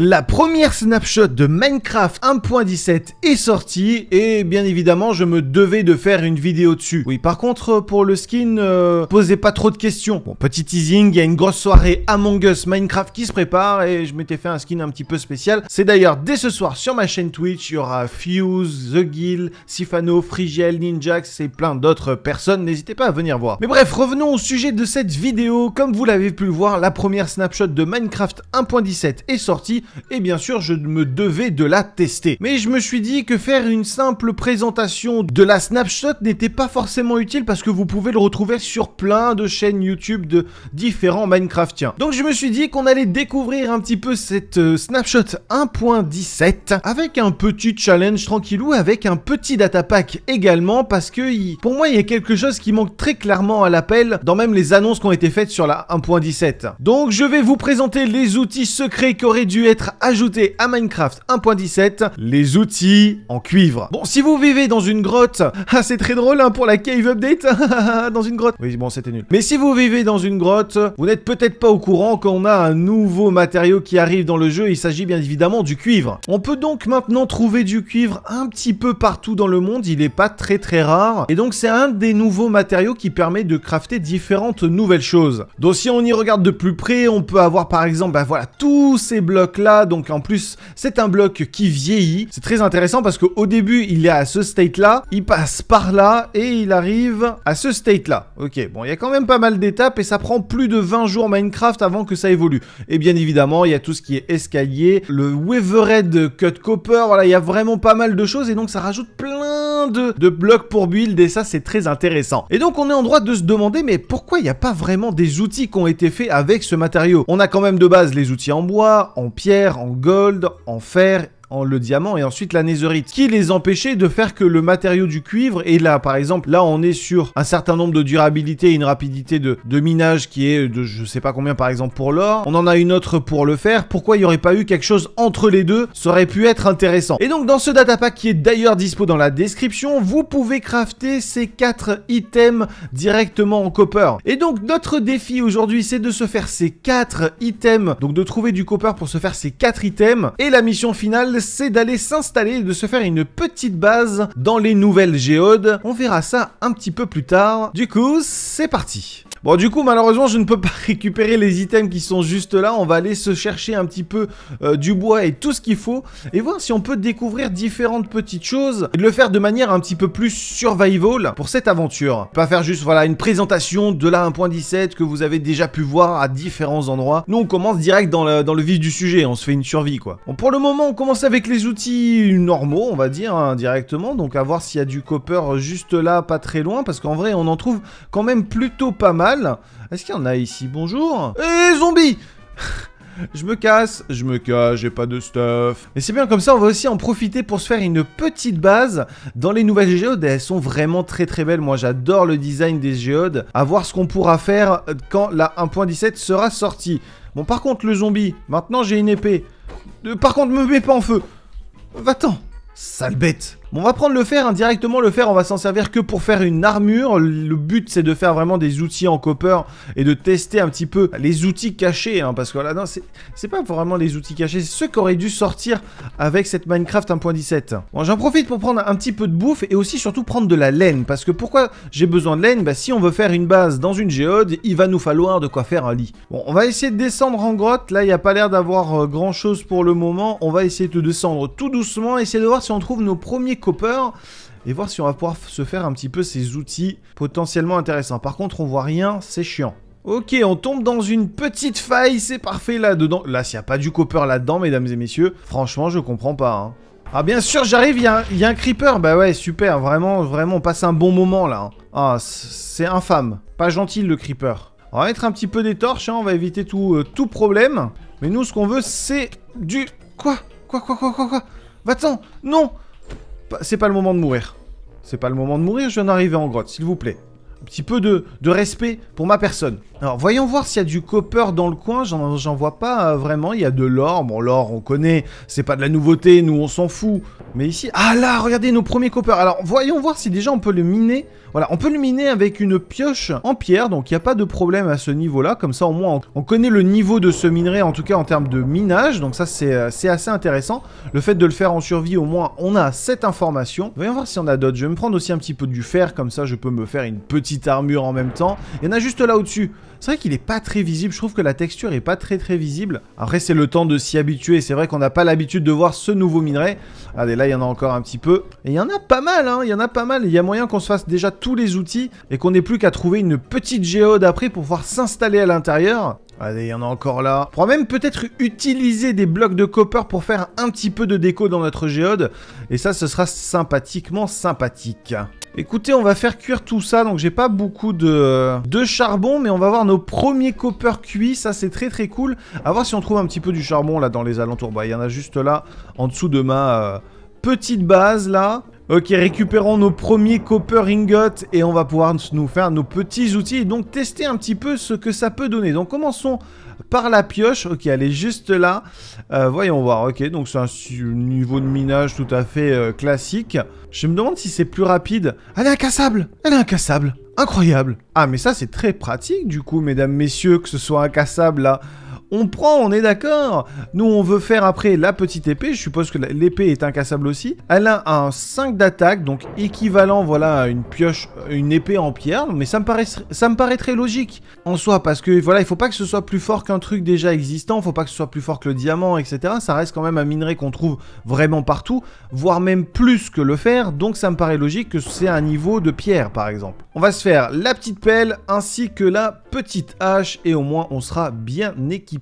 La première snapshot de Minecraft 1.17 est sortie et bien évidemment je me devais de faire une vidéo dessus. Oui par contre pour le skin, euh, posez pas trop de questions. Bon petit teasing, il y a une grosse soirée Among Us Minecraft qui se prépare et je m'étais fait un skin un petit peu spécial. C'est d'ailleurs dès ce soir sur ma chaîne Twitch, il y aura Fuse, The Guild, Sifano, Frigiel, Ninjax et plein d'autres personnes, n'hésitez pas à venir voir. Mais bref, revenons au sujet de cette vidéo. Comme vous l'avez pu le voir, la première snapshot de Minecraft 1.17 est sortie et bien sûr je me devais de la tester. Mais je me suis dit que faire une simple présentation de la snapshot n'était pas forcément utile parce que vous pouvez le retrouver sur plein de chaînes YouTube de différents Minecraftiens. Donc je me suis dit qu'on allait découvrir un petit peu cette euh, snapshot 1.17 avec un petit challenge tranquillou, avec un petit datapack également parce que pour moi il y a quelque chose qui manque très clairement à l'appel dans même les annonces qui ont été faites sur la 1.17. Donc je vais vous présenter les outils secrets qu'aurait dû être à Minecraft 1.17 les outils en cuivre. Bon, si vous vivez dans une grotte, ah, c'est très drôle hein, pour la cave update, dans une grotte. Oui, bon, c'était nul. Mais si vous vivez dans une grotte, vous n'êtes peut-être pas au courant qu'on a un nouveau matériau qui arrive dans le jeu, il s'agit bien évidemment du cuivre. On peut donc maintenant trouver du cuivre un petit peu partout dans le monde, il n'est pas très très rare, et donc c'est un des nouveaux matériaux qui permet de crafter différentes nouvelles choses. Donc si on y regarde de plus près, on peut avoir par exemple, bah voilà, tous ces blocs là Donc en plus, c'est un bloc qui vieillit. C'est très intéressant parce qu'au début, il est à ce state-là, il passe par là et il arrive à ce state-là. Ok, bon, il y a quand même pas mal d'étapes et ça prend plus de 20 jours Minecraft avant que ça évolue. Et bien évidemment, il y a tout ce qui est escalier, le Weathered Cut Copper, voilà, il y a vraiment pas mal de choses et donc ça rajoute plein de, de blocs pour build et ça, c'est très intéressant. Et donc, on est en droit de se demander, mais pourquoi il n'y a pas vraiment des outils qui ont été faits avec ce matériau On a quand même de base les outils en bois, en pierre, en gold, en fer le diamant et ensuite la netherite qui les empêchait de faire que le matériau du cuivre, et là par exemple, là on est sur un certain nombre de durabilité et une rapidité de, minage qui est de je sais pas combien par exemple pour l'or, on en a une autre pour le fer, pourquoi il n'y aurait pas eu quelque chose entre les deux, ça aurait pu être intéressant. Et donc dans ce datapack qui est d'ailleurs dispo dans la description, vous pouvez crafter ces quatre items directement en copper. Et donc notre défi aujourd'hui c'est de se faire ces quatre items, donc de trouver du copper pour se faire ces quatre items, et la mission finale c'est d'aller s'installer et de se faire une petite base dans les nouvelles géodes. On verra ça un petit peu plus tard. Du coup, c'est parti Bon, du coup, malheureusement, je ne peux pas récupérer les items qui sont juste là. On va aller se chercher un petit peu euh, du bois et tout ce qu'il faut. Et voir si on peut découvrir différentes petites choses. Et de le faire de manière un petit peu plus survival pour cette aventure. Pas faire juste, voilà, une présentation de la 1.17 que vous avez déjà pu voir à différents endroits. Nous, on commence direct dans le, vif du sujet. On se fait une survie, quoi. Bon, pour le moment, on commence avec les outils normaux, on va dire, hein, directement. Donc, à voir s'il y a du copper juste là, pas très loin. Parce qu'en vrai, on en trouve quand même plutôt pas mal. Est-ce qu'il y en a ici Bonjour Eh, zombie Je me casse, je me casse, j'ai pas de stuff. Mais c'est bien comme ça, on va aussi en profiter pour se faire une petite base dans les nouvelles géodes. elles sont vraiment très très belles. Moi, j'adore le design des géodes. À voir ce qu'on pourra faire quand la 1.17 sera sortie. Bon, par contre, le zombie, maintenant j'ai une épée. Euh, par contre, me mets pas en feu. Va-t'en, sale bête. Bon, on va prendre le fer, indirectement hein, le fer, on va s'en servir que pour faire une armure. Le but c'est de faire vraiment des outils en copper et de tester un petit peu les outils cachés. Hein, parce que là, non, c'est pas vraiment les outils cachés, c'est ceux qui auraient dû sortir avec cette Minecraft 1.17. Bon, j'en profite pour prendre un petit peu de bouffe et aussi surtout prendre de la laine. Parce que pourquoi j'ai besoin de laine Bah si on veut faire une base dans une géode, il va nous falloir de quoi faire un lit. Bon, on va essayer de descendre en grotte. Là, il n'y a pas l'air d'avoir euh, grand chose pour le moment. On va essayer de descendre tout doucement, essayer de voir si on trouve nos premiers copper et voir si on va pouvoir se faire un petit peu ces outils potentiellement intéressants. Par contre, on voit rien, c'est chiant. Ok, on tombe dans une petite faille, c'est parfait là-dedans. Là, s'il n'y a pas du copper là-dedans, mesdames et messieurs, franchement, je comprends pas. Hein. Ah bien sûr, j'arrive, il y, a un creeper. Bah ouais, super, vraiment, vraiment, on passe un bon moment là. Hein. Ah, c'est infâme. Pas gentil le creeper. On va mettre un petit peu des torches, hein, on va éviter tout, euh, tout problème. Mais nous, ce qu'on veut, c'est du... Quoi Quoi, quoi, quoi, quoi, quoi Va-t'en Non c'est pas le moment de mourir. C'est pas le moment de mourir, je viens d'arriver en grotte, s'il vous plaît. Un petit peu de, respect pour ma personne. Alors, voyons voir s'il y a du copper dans le coin, j'en vois pas euh, vraiment, il y a de l'or. Bon, l'or, on connaît, c'est pas de la nouveauté, nous, on s'en fout. Mais ici... Ah là, regardez nos premiers copper. Alors, voyons voir si déjà on peut le miner voilà, on peut le miner avec une pioche en pierre, donc il n'y a pas de problème à ce niveau-là. Comme ça, au moins, on connaît le niveau de ce minerai, en tout cas en termes de minage. Donc ça, euh, c'est assez intéressant. Le fait de le faire en survie, au moins, on a cette information. Voyons voir si on a d'autres. Je vais me prendre aussi un petit peu du fer, comme ça, je peux me faire une petite armure en même temps. Il y en a juste là au-dessus. C'est vrai qu'il est pas très visible, je trouve que la texture est pas très très visible. Après c'est le temps de s'y habituer, c'est vrai qu'on n'a pas l'habitude de voir ce nouveau minerai. Allez, là il y en a encore un petit peu. Et il y en a pas mal, hein, il y en a pas mal. Il y a moyen qu'on se fasse déjà tous les outils et qu'on n'ait plus qu'à trouver une petite géode après pour pouvoir s'installer à l'intérieur. Allez, il y en a encore là. On pourra même peut-être utiliser des blocs de copper pour faire un petit peu de déco dans notre géode. Et ça, ce sera sympathiquement sympathique. Écoutez, on va faire cuire tout ça. Donc, j'ai pas beaucoup de, charbon, mais on va avoir nos premiers copper cuits. Ça, c'est très très cool. À voir si on trouve un petit peu du charbon là dans les alentours. Bah, il y en a juste là, en dessous de ma euh, petite base là. Ok, récupérons nos premiers copper ingots et on va pouvoir nous faire nos petits outils donc tester un petit peu ce que ça peut donner. Donc commençons par la pioche. Ok, elle est juste là. Euh, voyons voir. Ok, donc c'est un niveau de minage tout à fait euh, classique. Je me demande si c'est plus rapide. Elle est incassable Elle est incassable Incroyable Ah, mais ça, c'est très pratique, du coup, mesdames, messieurs, que ce soit incassable, là on prend, on est d'accord. Nous, on veut faire après la petite épée. Je suppose que l'épée est incassable aussi. Elle a un 5 d'attaque, donc équivalent voilà, à une pioche, euh, une épée en pierre. Mais ça me, paraît, ça me paraît très logique en soi, parce que voilà, il faut pas que ce soit plus fort qu'un truc déjà existant. Il ne faut pas que ce soit plus fort que le diamant, etc. Ça reste quand même un minerai qu'on trouve vraiment partout, voire même plus que le fer. Donc ça me paraît logique que c'est un niveau de pierre, par exemple. On va se faire la petite pelle ainsi que la petite hache, et au moins on sera bien équipé.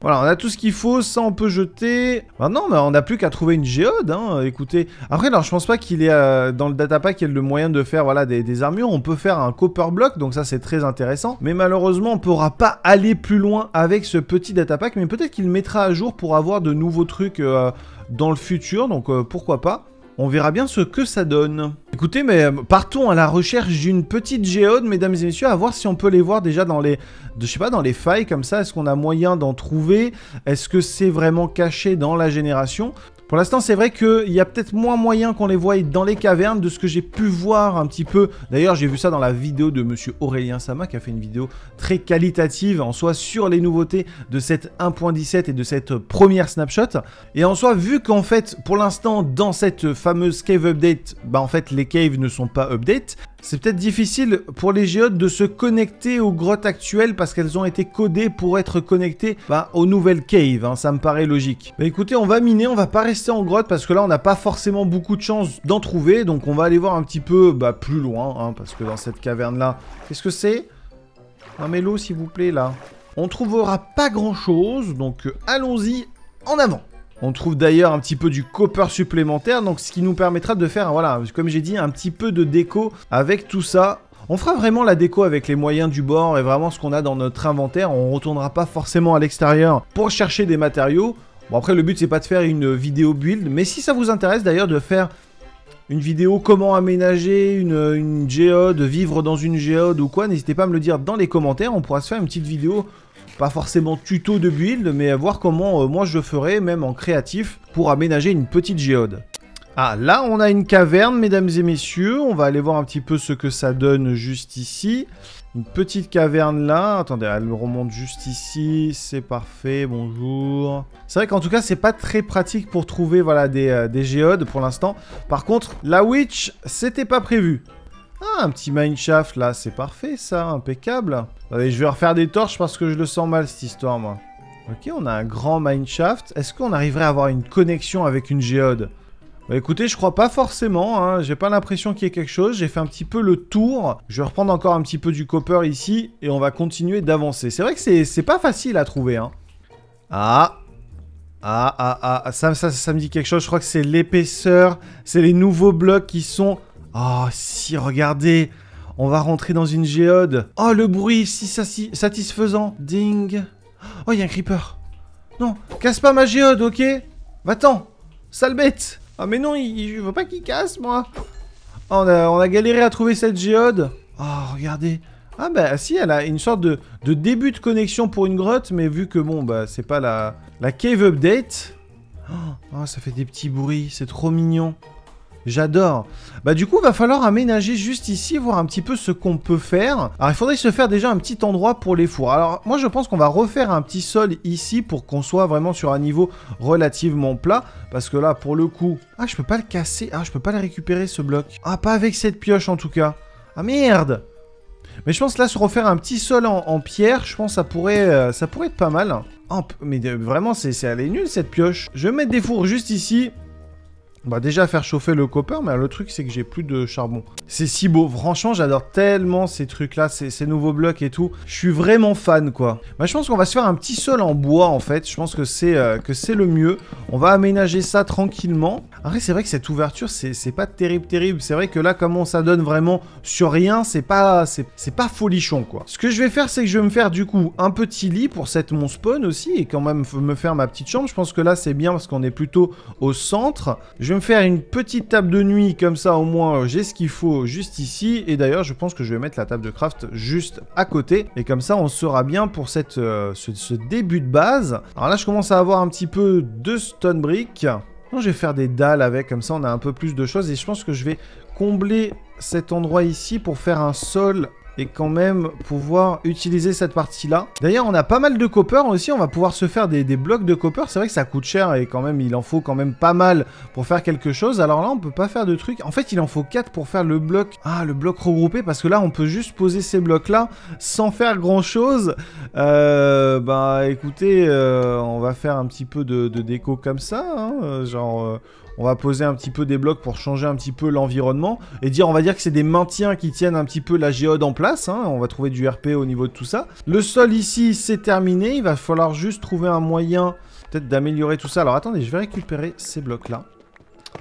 Voilà, on a tout ce qu'il faut, ça on peut jeter. Maintenant, on n'a plus qu'à trouver une géode, hein, écoutez. Après, alors je pense pas qu'il est euh, dans le datapack, il y a le moyen de faire voilà, des, armures. On peut faire un copper block, donc ça c'est très intéressant. Mais malheureusement, on pourra pas aller plus loin avec ce petit datapack, mais peut-être qu'il mettra à jour pour avoir de nouveaux trucs... Euh, dans le futur, donc euh, pourquoi pas. On verra bien ce que ça donne. Écoutez, mais euh, partons à la recherche d'une petite géode, mesdames et messieurs, à voir si on peut les voir déjà dans les, je sais pas, dans les failles comme ça. Est-ce qu'on a moyen d'en trouver Est-ce que c'est vraiment caché dans la génération pour l'instant, c'est vrai qu'il y a peut-être moins moyen qu'on les voie dans les cavernes de ce que j'ai pu voir un petit peu. D'ailleurs, j'ai vu ça dans la vidéo de monsieur Aurélien Sama qui a fait une vidéo très qualitative en soi sur les nouveautés de cette 1.17 et de cette première snapshot. Et en soi, vu qu'en fait, pour l'instant, dans cette fameuse cave update, bah en fait, les caves ne sont pas update, c'est peut-être difficile pour les géodes de se connecter aux grottes actuelles parce qu'elles ont été codées pour être connectées bah, aux nouvelles caves, hein, ça me paraît logique. Bah, écoutez, on va miner, on va pas rester en grotte parce que là on n'a pas forcément beaucoup de chance d'en trouver, donc on va aller voir un petit peu bah, plus loin, hein, parce que dans cette caverne là, qu'est-ce que c'est Un mais s'il vous plaît là. On trouvera pas grand chose, donc euh, allons-y en avant on trouve d'ailleurs un petit peu du copper supplémentaire, donc ce qui nous permettra de faire, voilà, comme j'ai dit, un petit peu de déco avec tout ça. On fera vraiment la déco avec les moyens du bord et vraiment ce qu'on a dans notre inventaire. On ne retournera pas forcément à l'extérieur pour chercher des matériaux. Bon après le but c'est pas de faire une vidéo build, mais si ça vous intéresse d'ailleurs de faire une vidéo comment aménager une, une géode, vivre dans une géode ou quoi, n'hésitez pas à me le dire dans les commentaires, on pourra se faire une petite vidéo pas forcément tuto de build, mais voir comment euh, moi je ferais, même en créatif, pour aménager une petite géode. Ah, là, on a une caverne, mesdames et messieurs. On va aller voir un petit peu ce que ça donne juste ici. Une petite caverne là. Attendez, elle remonte juste ici. C'est parfait, bonjour. C'est vrai qu'en tout cas, c'est pas très pratique pour trouver voilà, euh, des, géodes pour l'instant. Par contre, la witch, c'était pas prévu. Ah, un petit mineshaft là, c'est parfait ça, impeccable je vais refaire des torches parce que je le sens mal cette histoire, moi. Ok, on a un grand mineshaft. Est-ce qu'on arriverait à avoir une connexion avec une géode bah écoutez, je crois pas forcément, hein. j'ai pas l'impression qu'il y ait quelque chose, j'ai fait un petit peu le tour, je vais reprendre encore un petit peu du copper ici, et on va continuer d'avancer. C'est vrai que c'est pas facile à trouver. Hein. Ah Ah, ah, ah, ça, ça me dit quelque chose, je crois que c'est l'épaisseur, c'est les nouveaux blocs qui sont... Oh si, regardez on va rentrer dans une géode. Oh, le bruit, si, satisfaisant. Ding. Oh, il y a un creeper. Non, casse pas ma géode, ok Va-t'en, sale bête. Ah, mais non, il, il, je pas qu'il casse, moi. Ah, on, a, on a galéré à trouver cette géode. Oh, regardez. Ah bah si, elle a une sorte de, début de connexion pour une grotte, mais vu que bon, bah c'est pas la, la cave update. Oh, ça fait des petits bruits, c'est trop mignon. J'adore. Bah du coup, il va falloir aménager juste ici, voir un petit peu ce qu'on peut faire. Alors il faudrait se faire déjà un petit endroit pour les fours. Alors moi je pense qu'on va refaire un petit sol ici pour qu'on soit vraiment sur un niveau relativement plat. Parce que là, pour le coup... Ah, je peux pas le casser. Ah, je peux pas le récupérer ce bloc. Ah, pas avec cette pioche en tout cas. Ah merde mais je pense là se refaire un petit sol en, pierre, je pense que ça pourrait, euh, ça pourrait être pas mal. mais vraiment c'est elle est nulle cette pioche. Je vais mettre des fours juste ici on bah, va déjà faire chauffer le copper, mais le truc c'est que j'ai plus de charbon. C'est si beau, franchement j'adore tellement ces trucs là, ces, ces, nouveaux blocs et tout. Je suis vraiment fan quoi. Bah je pense qu'on va se faire un petit sol en bois en fait, je pense que c'est euh, que c'est le mieux. On va aménager ça tranquillement. Après c'est vrai que cette ouverture c'est pas terrible terrible, c'est vrai que là comment ça donne vraiment sur rien, c'est pas, c'est pas folichon quoi. Ce que je vais faire c'est que je vais me faire du coup un petit lit pour cette mon spawn aussi et quand même me faire ma petite chambre. Je pense que là c'est bien parce qu'on est plutôt au centre. Je vais me faire une petite table de nuit, comme ça au moins j'ai ce qu'il faut juste ici. Et d'ailleurs, je pense que je vais mettre la table de craft juste à côté. Et comme ça, on sera bien pour cette, euh, ce, début de base. Alors là, je commence à avoir un petit peu de stone brick. je vais faire des dalles avec, comme ça on a un peu plus de choses. Et je pense que je vais combler cet endroit ici pour faire un sol et quand même pouvoir utiliser cette partie-là. D'ailleurs, on a pas mal de copper aussi, on va pouvoir se faire des, blocs de copper. C'est vrai que ça coûte cher et quand même, il en faut quand même pas mal pour faire quelque chose. Alors là, on peut pas faire de trucs. En fait, il en faut 4 pour faire le bloc. Ah, le bloc regroupé, parce que là, on peut juste poser ces blocs-là sans faire grand-chose. Euh, bah, écoutez, euh, on va faire un petit peu de, déco comme ça, hein. genre... Euh, on va poser un petit peu des blocs pour changer un petit peu l'environnement et dire on va dire que c'est des maintiens qui tiennent un petit peu la géode en place hein. on va trouver du RP au niveau de tout ça le sol ici c'est terminé il va falloir juste trouver un moyen peut-être d'améliorer tout ça alors attendez je vais récupérer ces blocs là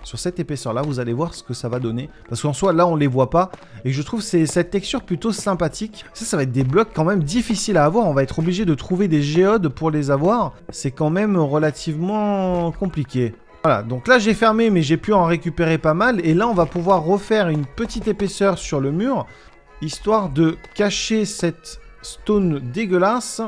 sur cette épaisseur là vous allez voir ce que ça va donner parce qu'en soi là on les voit pas et je trouve cette texture plutôt sympathique ça ça va être des blocs quand même difficiles à avoir on va être obligé de trouver des géodes pour les avoir c'est quand même relativement compliqué voilà, donc là j'ai fermé mais j'ai pu en récupérer pas mal. Et là on va pouvoir refaire une petite épaisseur sur le mur, histoire de cacher cette stone dégueulasse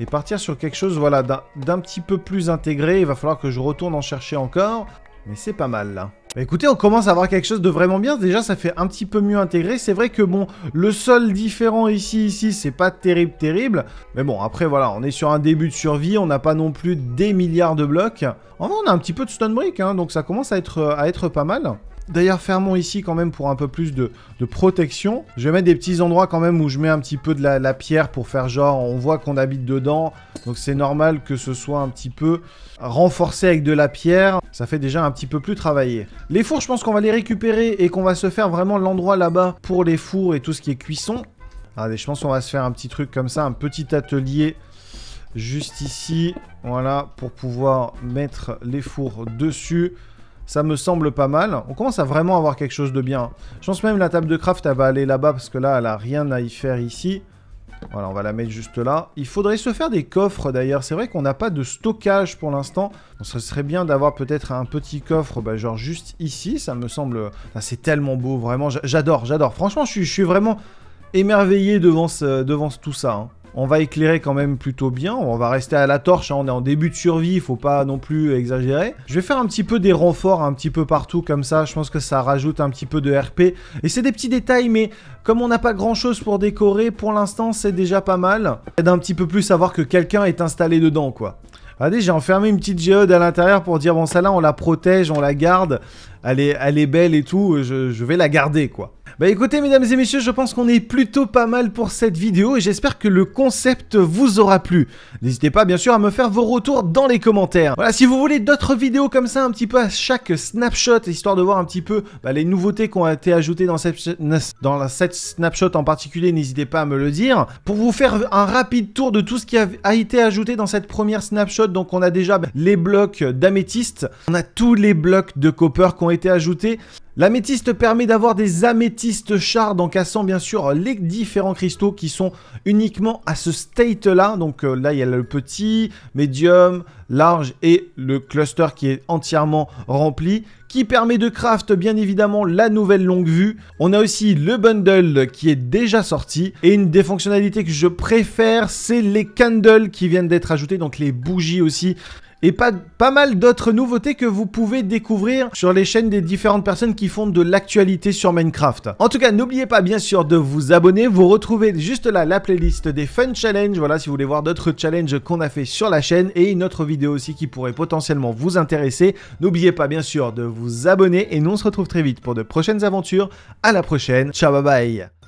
et partir sur quelque chose voilà, d'un petit peu plus intégré. Il va falloir que je retourne en chercher encore, mais c'est pas mal là. Bah, écoutez, on commence à avoir quelque chose de vraiment bien. Déjà, ça fait un petit peu mieux intégré. C'est vrai que bon, le sol différent ici, ici, c'est pas terrible, terrible. Mais bon, après voilà, on est sur un début de survie. On n'a pas non plus des milliards de blocs. En vrai, on a un petit peu de stone brick, hein, donc ça commence à être, à être pas mal. D'ailleurs, fermons ici quand même pour un peu plus de, protection. Je vais mettre des petits endroits quand même où je mets un petit peu de la, pierre pour faire genre, on voit qu'on habite dedans. Donc c'est normal que ce soit un petit peu renforcé avec de la pierre. Ça fait déjà un petit peu plus travailler. Les fours, je pense qu'on va les récupérer et qu'on va se faire vraiment l'endroit là-bas pour les fours et tout ce qui est cuisson. Allez, je pense qu'on va se faire un petit truc comme ça, un petit atelier juste ici. Voilà, pour pouvoir mettre les fours dessus ça me semble pas mal. On commence à vraiment avoir quelque chose de bien. Je pense même la table de craft, elle va aller là-bas parce que là, elle a rien à y faire ici. Voilà, on va la mettre juste là. Il faudrait se faire des coffres d'ailleurs. C'est vrai qu'on n'a pas de stockage pour l'instant. Ce serait bien d'avoir peut-être un petit coffre, bah, genre juste ici. Ça me semble... C'est tellement beau, vraiment. J'adore, j'adore. Franchement, je suis, vraiment émerveillé devant, devant tout ça. Hein. On va éclairer quand même plutôt bien. On va rester à la torche. Hein. On est en début de survie. il Faut pas non plus exagérer. Je vais faire un petit peu des renforts un petit peu partout comme ça. Je pense que ça rajoute un petit peu de RP. Et c'est des petits détails, mais comme on n'a pas grand chose pour décorer, pour l'instant c'est déjà pas mal. Aide un petit peu plus à voir que quelqu'un est installé dedans quoi. Regardez, j'ai enfermé une petite géode à l'intérieur pour dire bon ça là on la protège, on la garde. Elle est, elle est belle et tout. je, je vais la garder quoi. Bah écoutez mesdames et messieurs, je pense qu'on est plutôt pas mal pour cette vidéo et j'espère que le concept vous aura plu. N'hésitez pas bien sûr à me faire vos retours dans les commentaires. Voilà, si vous voulez d'autres vidéos comme ça un petit peu à chaque snapshot, histoire de voir un petit peu bah, les nouveautés qui ont été ajoutées dans cette, dans cette snapshot en particulier, n'hésitez pas à me le dire. Pour vous faire un rapide tour de tout ce qui a, été ajouté dans cette première snapshot, donc on a déjà bah, les blocs d'améthyste, on a tous les blocs de copper qui ont été ajoutés, L'améthyste permet d'avoir des améthystes shards en cassant bien sûr les différents cristaux qui sont uniquement à ce state là. Donc euh, là il y a le petit, médium, large et le cluster qui est entièrement rempli qui permet de craft bien évidemment la nouvelle longue vue. On a aussi le bundle qui est déjà sorti et une des fonctionnalités que je préfère c'est les candles qui viennent d'être ajoutés donc les bougies aussi et pas, pas mal d'autres nouveautés que vous pouvez découvrir sur les chaînes des différentes personnes qui font de l'actualité sur Minecraft. En tout cas, n'oubliez pas bien sûr de vous abonner, vous retrouvez juste là la playlist des Fun Challenge, voilà si vous voulez voir d'autres challenges qu'on a fait sur la chaîne et une autre vidéo aussi qui pourrait potentiellement vous intéresser. N'oubliez pas bien sûr de vous abonner et nous on se retrouve très vite pour de prochaines aventures. À la prochaine, ciao bye bye